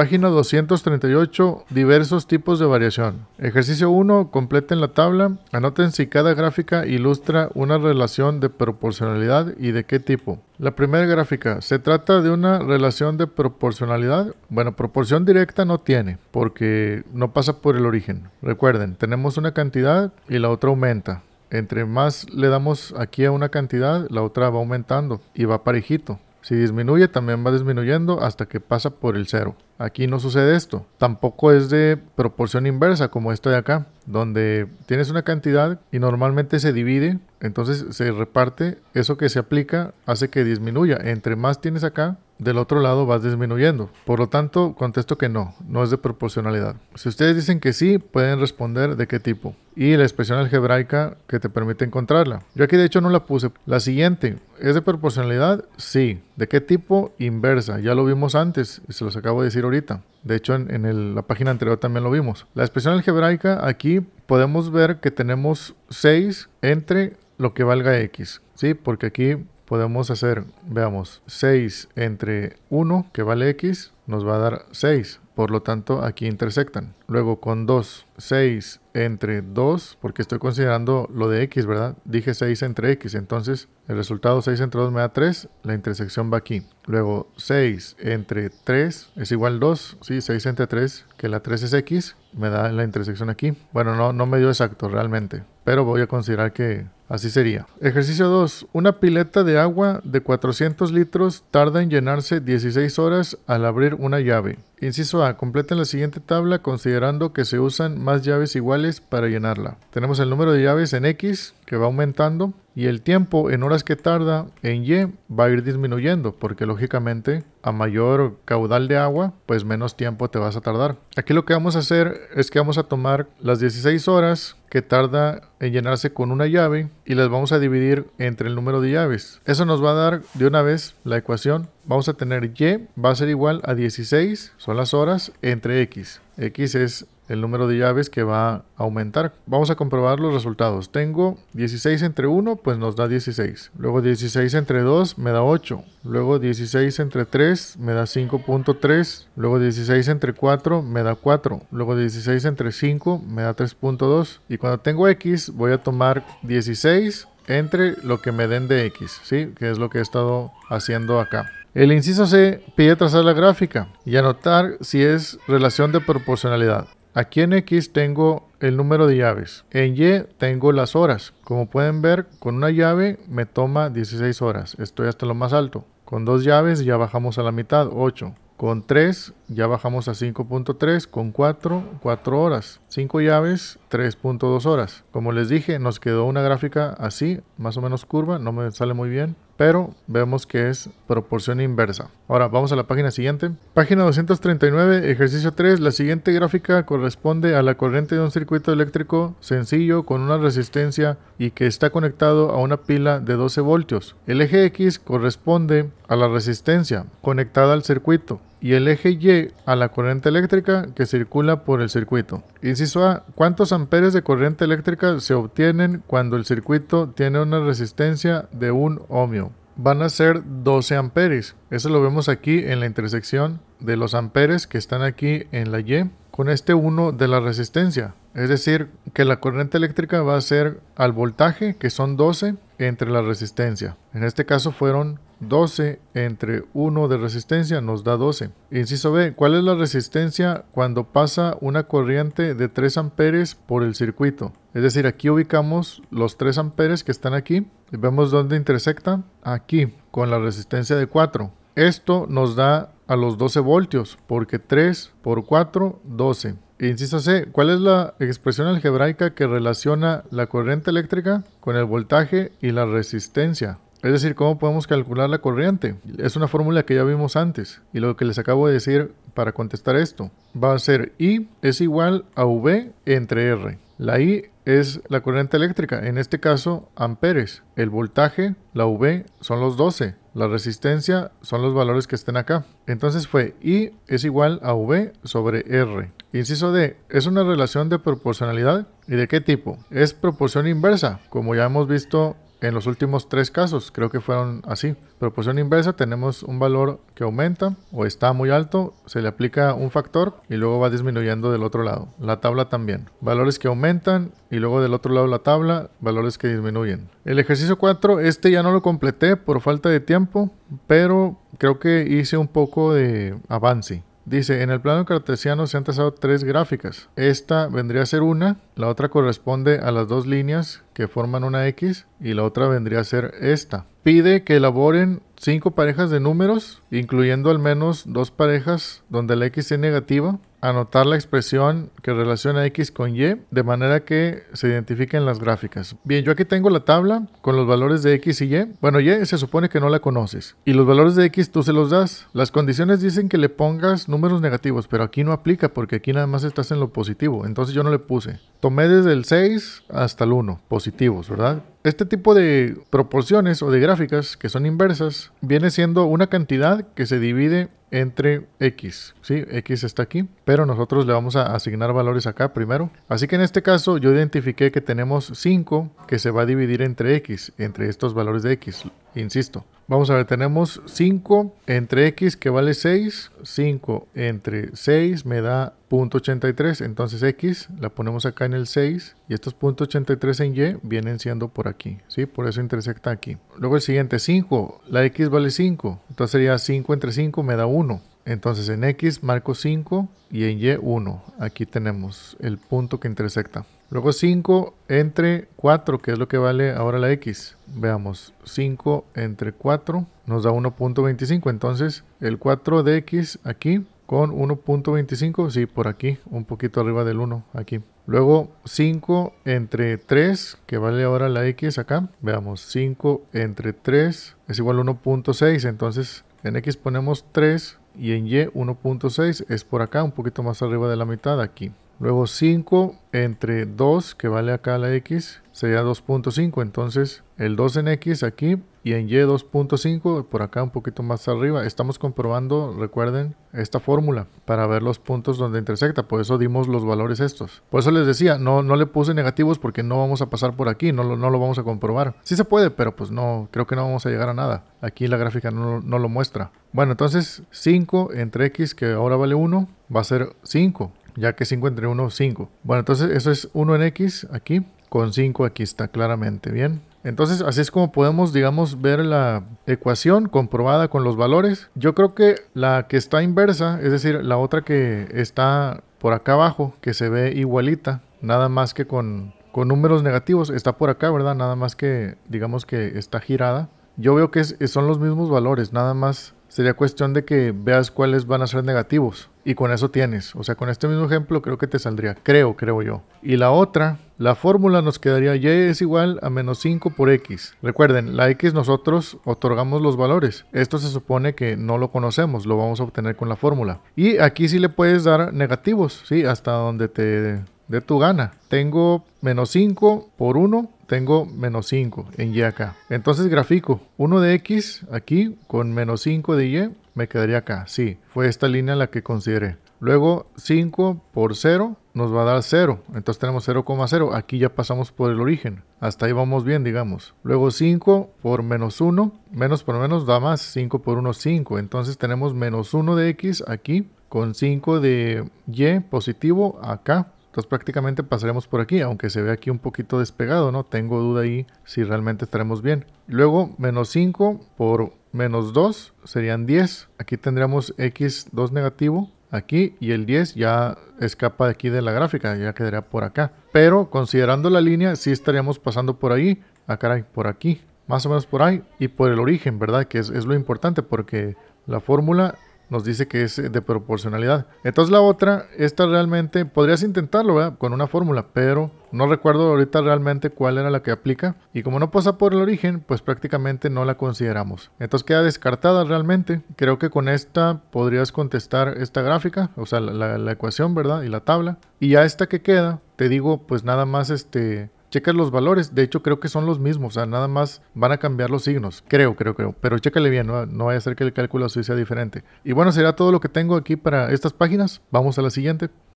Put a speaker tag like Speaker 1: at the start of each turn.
Speaker 1: Página 238, diversos tipos de variación. Ejercicio 1, completen la tabla. Anoten si cada gráfica ilustra una relación de proporcionalidad y de qué tipo. La primera gráfica, ¿se trata de una relación de proporcionalidad? Bueno, proporción directa no tiene, porque no pasa por el origen. Recuerden, tenemos una cantidad y la otra aumenta. Entre más le damos aquí a una cantidad, la otra va aumentando y va parejito. Si disminuye, también va disminuyendo hasta que pasa por el cero. Aquí no sucede esto. Tampoco es de proporción inversa como esto de acá, donde tienes una cantidad y normalmente se divide, entonces se reparte. Eso que se aplica hace que disminuya. Entre más tienes acá, del otro lado vas disminuyendo. Por lo tanto, contesto que no, no es de proporcionalidad. Si ustedes dicen que sí, pueden responder de qué tipo y la expresión algebraica que te permite encontrarla. Yo aquí de hecho no la puse. La siguiente, ¿es de proporcionalidad? Sí. ¿De qué tipo? Inversa. Ya lo vimos antes y se los acabo de decir ahorita. De hecho, en, la página anterior también lo vimos. La expresión algebraica aquí podemos ver que tenemos 6 entre lo que valga x. Sí, porque aquí podemos hacer, veamos, 6 entre 1, que vale x, nos va a dar 6. Por lo tanto, aquí intersectan. Luego con 2, 6 entre 2, porque estoy considerando lo de x, ¿verdad? Dije 6 entre x, entonces el resultado 6 entre 2 me da 3, la intersección va aquí. Luego 6 entre 3 es igual 2, sí, 6 entre 3, que la 3 es x, me da la intersección aquí. Bueno, no, no me dio exacto realmente, pero voy a considerar que Así sería. Ejercicio 2. Una pileta de agua de 400 litros tarda en llenarse 16 horas al abrir una llave. Inciso A. Completen la siguiente tabla considerando que se usan más llaves iguales para llenarla. Tenemos el número de llaves en X que va aumentando y el tiempo en horas que tarda en Y va a ir disminuyendo porque lógicamente a mayor caudal de agua pues menos tiempo te vas a tardar. Aquí lo que vamos a hacer es que vamos a tomar las 16 horas que tarda en llenarse con una llave y las vamos a dividir entre el número de llaves. Eso nos va a dar de una vez la ecuación. Vamos a tener Y va a ser igual a 16, son las horas, entre X. X es el número de llaves que va a aumentar. Vamos a comprobar los resultados. Tengo 16 entre 1, pues nos da 16. Luego 16 entre 2 me da 8. Luego 16 entre 3 me da 5.3. Luego 16 entre 4 me da 4. Luego 16 entre 5 me da 3.2. Y cuando tengo X voy a tomar 16 entre lo que me den de X, ¿sí? Que es lo que he estado haciendo acá. El inciso C pide trazar la gráfica y anotar si es relación de proporcionalidad. Aquí en X tengo el número de llaves. En Y tengo las horas. Como pueden ver, con una llave me toma 16 horas. Estoy hasta lo más alto. Con dos llaves ya bajamos a la mitad, 8. Con 3 ya bajamos a 5.3, con 4, 4 horas. 5 llaves, 3.2 horas. Como les dije, nos quedó una gráfica así, más o menos curva, no me sale muy bien pero vemos que es proporción inversa. Ahora vamos a la página siguiente. Página 239, ejercicio 3. La siguiente gráfica corresponde a la corriente de un circuito eléctrico sencillo con una resistencia y que está conectado a una pila de 12 voltios. El eje X corresponde a la resistencia conectada al circuito y el eje Y a la corriente eléctrica que circula por el circuito. Inciso A. ¿Cuántos amperes de corriente eléctrica se obtienen cuando el circuito tiene una resistencia de un ohmio? Van a ser 12 amperes. Eso lo vemos aquí en la intersección de los amperes que están aquí en la Y con este 1 de la resistencia. Es decir, que la corriente eléctrica va a ser al voltaje, que son 12, entre la resistencia. En este caso fueron 12 entre 1 de resistencia nos da 12. Inciso B, ¿cuál es la resistencia cuando pasa una corriente de 3 amperes por el circuito? Es decir, aquí ubicamos los 3 amperes que están aquí. Y vemos dónde intersecta. Aquí, con la resistencia de 4. Esto nos da a los 12 voltios, porque 3 por 4, 12. Insisto C, ¿cuál es la expresión algebraica que relaciona la corriente eléctrica con el voltaje y la resistencia? Es decir, ¿cómo podemos calcular la corriente? Es una fórmula que ya vimos antes y lo que les acabo de decir para contestar esto va a ser I es igual a V entre R. La I es la corriente eléctrica, en este caso amperes. El voltaje, la V, son los 12 la resistencia son los valores que estén acá. Entonces fue I es igual a V sobre R. Inciso D, es una relación de proporcionalidad. ¿Y de qué tipo? Es proporción inversa, como ya hemos visto en los últimos tres casos, creo que fueron así. Proporción inversa, tenemos un valor que aumenta o está muy alto, se le aplica un factor y luego va disminuyendo del otro lado. La tabla también. Valores que aumentan y luego del otro lado la tabla, valores que disminuyen. El ejercicio 4, este ya no lo completé por falta de tiempo, pero creo que hice un poco de avance. Dice, en el plano cartesiano se han trazado tres gráficas. Esta vendría a ser una, la otra corresponde a las dos líneas que forman una X y la otra vendría a ser esta. Pide que elaboren cinco parejas de números, incluyendo al menos dos parejas donde la X es negativa anotar la expresión que relaciona X con Y de manera que se identifiquen las gráficas. Bien, yo aquí tengo la tabla con los valores de X y Y. Bueno, Y se supone que no la conoces y los valores de X tú se los das. Las condiciones dicen que le pongas números negativos, pero aquí no aplica porque aquí nada más estás en lo positivo. Entonces yo no le puse. Tomé desde el 6 hasta el 1, positivos, ¿verdad? Este tipo de proporciones o de gráficas que son inversas viene siendo una cantidad que se divide entre X, ¿sí? X está aquí, pero nosotros le vamos a asignar valores acá primero. Así que en este caso yo identifiqué que tenemos 5 que se va a dividir entre X, entre estos valores de X. Insisto, Vamos a ver, tenemos 5 entre x que vale 6, 5 entre 6 me da 0.83, entonces x la ponemos acá en el 6 y estos 0.83 en y vienen siendo por aquí, ¿sí? Por eso intersecta aquí. Luego el siguiente, 5, la x vale 5, entonces sería 5 entre 5 me da 1. Entonces en x marco 5 y en y 1. Aquí tenemos el punto que intersecta. Luego 5 entre 4, que es lo que vale ahora la X. Veamos, 5 entre 4 nos da 1.25. Entonces, el 4 de X aquí con 1.25, sí, por aquí, un poquito arriba del 1, aquí. Luego 5 entre 3, que vale ahora la X acá. Veamos, 5 entre 3 es igual a 1.6. Entonces, en X ponemos 3 y en Y 1.6 es por acá, un poquito más arriba de la mitad, aquí. Luego 5 entre 2, que vale acá la X, sería 2.5. Entonces el 2 en X aquí y en Y 2.5, por acá un poquito más arriba. Estamos comprobando, recuerden, esta fórmula para ver los puntos donde intersecta. Por eso dimos los valores estos. Por eso les decía, no, no le puse negativos porque no vamos a pasar por aquí, no lo, no lo vamos a comprobar. Sí se puede, pero pues no, creo que no vamos a llegar a nada. Aquí la gráfica no, no lo muestra. Bueno, entonces 5 entre X, que ahora vale 1, va a ser 5 ya que 5 entre 1 5. Bueno, entonces eso es 1 en X aquí, con 5 aquí está claramente, ¿bien? Entonces así es como podemos, digamos, ver la ecuación comprobada con los valores. Yo creo que la que está inversa, es decir, la otra que está por acá abajo, que se ve igualita, nada más que con, con números negativos, está por acá, ¿verdad? Nada más que, digamos que está girada. Yo veo que son los mismos valores, nada más sería cuestión de que veas cuáles van a ser negativos y con eso tienes. O sea, con este mismo ejemplo creo que te saldría, creo, creo yo. Y la otra, la fórmula nos quedaría y es igual a menos 5 por x. Recuerden, la x nosotros otorgamos los valores. Esto se supone que no lo conocemos, lo vamos a obtener con la fórmula. Y aquí sí le puedes dar negativos, ¿sí? Hasta donde te dé tu gana. Tengo menos 5 por 1 tengo menos 5 en y acá. Entonces grafico 1 de x aquí con menos 5 de y, me quedaría acá. Sí, fue esta línea la que consideré. Luego 5 por 0 nos va a dar 0. Entonces tenemos 0,0. Aquí ya pasamos por el origen. Hasta ahí vamos bien, digamos. Luego 5 por menos 1. Menos por menos da más. 5 por 1, 5. Entonces tenemos menos 1 de x aquí con 5 de y positivo acá. Entonces prácticamente pasaremos por aquí, aunque se ve aquí un poquito despegado, ¿no? Tengo duda ahí si realmente estaremos bien. Luego, menos 5 por menos 2 serían 10. Aquí tendríamos x2 negativo aquí y el 10 ya escapa de aquí de la gráfica, ya quedaría por acá. Pero considerando la línea, sí estaríamos pasando por ahí, acá ah, caray, por aquí, más o menos por ahí, y por el origen, ¿verdad? Que es, es lo importante porque la fórmula nos dice que es eh, de proporcionalidad. Entonces la otra, esta realmente, podrías intentarlo ¿verdad? con una fórmula, pero no recuerdo ahorita realmente cuál era la que aplica. Y como no pasa por el origen, pues prácticamente no la consideramos. Entonces queda descartada realmente. Creo que con esta podrías contestar esta gráfica, o sea, la, ecuación, ¿verdad? Y la tabla. Y ya esta que queda, te digo, pues nada más este checas los valores. De hecho, creo que son los mismos. O sea, nada más van a cambiar los signos. Creo, creo, creo. Pero chécale bien, no, no vaya a ser que el cálculo así sea diferente. Y bueno, será todo lo que tengo aquí para estas páginas. Vamos a la siguiente.